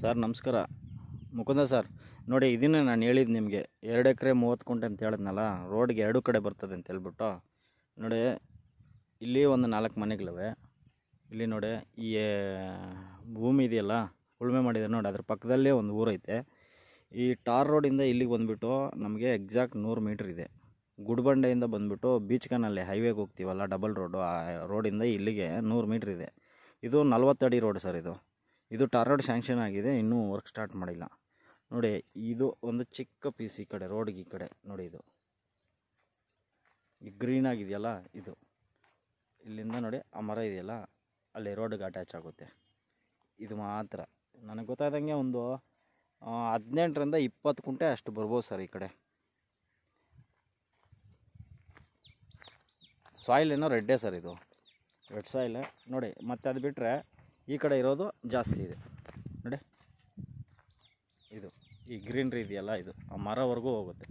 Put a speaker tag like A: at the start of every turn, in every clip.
A: sir ನಮಸ್ಕಾರ Mukunda sir ನೋಡಿ ಇದನ್ನೇ ನಾನು ಹೇಳಿದ್ದು ನಿಮಗೆ ಎರಡು ಎಕರೆ ಮೂವತ್ತು ಕುಂಟೆ ಅಂತ ಹೇಳಿದ್ನಲ್ಲ ರೋಡ್ಗೆ ಎರಡು ಕಡೆ ಬರ್ತದೆ ಅಂತ ಹೇಳ್ಬಿಟ್ಟು ನೋಡಿ ಇಲ್ಲಿ ಒಂದು ನಾಲ್ಕು ಮನೆಗಳಿವೆ ಇಲ್ಲಿ ನೋಡಿ ಈ ಭೂಮಿ ಇದೆಯಲ್ಲ ಉಳುಮೆ ಮಾಡಿದ್ದಾರೆ ನೋಡಿ ಅದ್ರ ಪಕ್ಕದಲ್ಲೇ ಒಂದು ಊರೈತೆ ಈ ಟಾರ್ ರೋಡಿಂದ ಇಲ್ಲಿಗೆ ಬಂದುಬಿಟ್ಟು ನಮಗೆ ಎಕ್ಸಾಕ್ಟ್ ನೂರು ಮೀಟ್ರ್ ಇದೆ ಗುಡ್ಬಂಡೆಯಿಂದ ಬಂದುಬಿಟ್ಟು ಬೀಚ್ ಕನಲ್ಲಿ ಹೈವೇಗೆ ಹೋಗ್ತೀವಲ್ಲ ಡಬಲ್ ರೋಡು ಆ ರೋಡಿಂದ ಇಲ್ಲಿಗೆ ನೂರು ಮೀಟ್ರ್ ಇದೆ ಇದು ನಲ್ವತ್ತಡಿ ರೋಡ್ ಸರ್ ಇದು ಇದು ಟಾರ್ ರೋಡ್ ಸ್ಯಾಂಕ್ಷನ್ ಆಗಿದೆ ಇನ್ನೂ ವರ್ಕ್ ಸ್ಟಾರ್ಟ್ ಮಾಡಿಲ್ಲ ನೋಡಿ ಇದು ಒಂದು ಚಿಕ್ಕ ಪೀಸ್ ಈ ಕಡೆ ರೋಡ್ಗೆ ಈ ಕಡೆ ನೋಡಿ ಇದು ಈ ಗ್ರೀನ್ ಆಗಿದೆಯಲ್ಲ ಇದು ಇಲ್ಲಿಂದ ನೋಡಿ ಆ ಮರ ಇದೆಯಲ್ಲ ಅಲ್ಲಿ ರೋಡ್ಗೆ ಅಟ್ಯಾಚ್ ಆಗುತ್ತೆ ಇದು ಮಾತ್ರ ನನಗೆ ಗೊತ್ತಾದಂಗೆ ಒಂದು ಹದಿನೆಂಟರಿಂದ ಇಪ್ಪತ್ತು ಕುಂಟೆ ಅಷ್ಟು ಬರ್ಬೋದು ಸರ್ ಈ ಕಡೆ ಸಾಯಿಲ್ ಏನೋ ರೆಡ್ಡೇ ಸರ್ ಇದು ರೆಡ್ ಸಾಯಿಲ್ ನೋಡಿ ಮತ್ತು ಅದು ಬಿಟ್ಟರೆ ಈ ಕಡೆ ಇರೋದು ಜಾಸ್ತಿ ಇದೆ ನೋಡಿ ಇದು ಈ ಗ್ರೀನ್ರಿ ಇದೆಯಲ್ಲ ಇದು ಆ ಮರವರೆಗೂ ಹೋಗುತ್ತೆ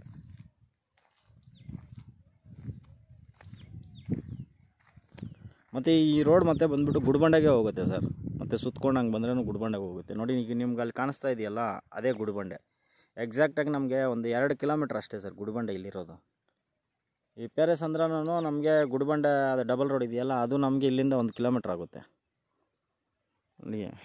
A: ಮತ್ತು ಈ ರೋಡ್ ಮತ್ತೆ ಬಂದ್ಬಿಟ್ಟು ಗುಡ್ಬಂಡೆಗೆ ಹೋಗುತ್ತೆ ಸರ್ ಮತ್ತು ಸುತ್ಕೊಂಡು ಹಂಗೆ ಬಂದ್ರೂ ಗುಡ್ಬಂಡೆಗೆ ಹೋಗುತ್ತೆ ನೋಡಿ ಈಗ ನಿಮ್ಗೆ ಅಲ್ಲಿ ಕಾಣಿಸ್ತಾ ಇದೆಯಲ್ಲ ಅದೇ ಗುಡ್ಬಂಡೆ ಎಕ್ಸಾಕ್ಟಾಗಿ ನಮಗೆ ಒಂದು ಎರಡು ಕಿಲೋಮೀಟ್ರ್ ಅಷ್ಟೇ ಸರ್ ಗುಡ್ಬಂಡೆ ಇಲ್ಲಿರೋದು ಈ ಪ್ಯಾರೇಸ್ ಅಂದ್ರೂ ನಮಗೆ ಗುಡ್ಬಂಡೆ ಅದು ಡಬಲ್ ರೋಡ್ ಇದೆಯಲ್ಲ ಅದು ನಮಗೆ ಇಲ್ಲಿಂದ ಒಂದು ಕಿಲೋಮೀಟ್ರ್ ಆಗುತ್ತೆ 练。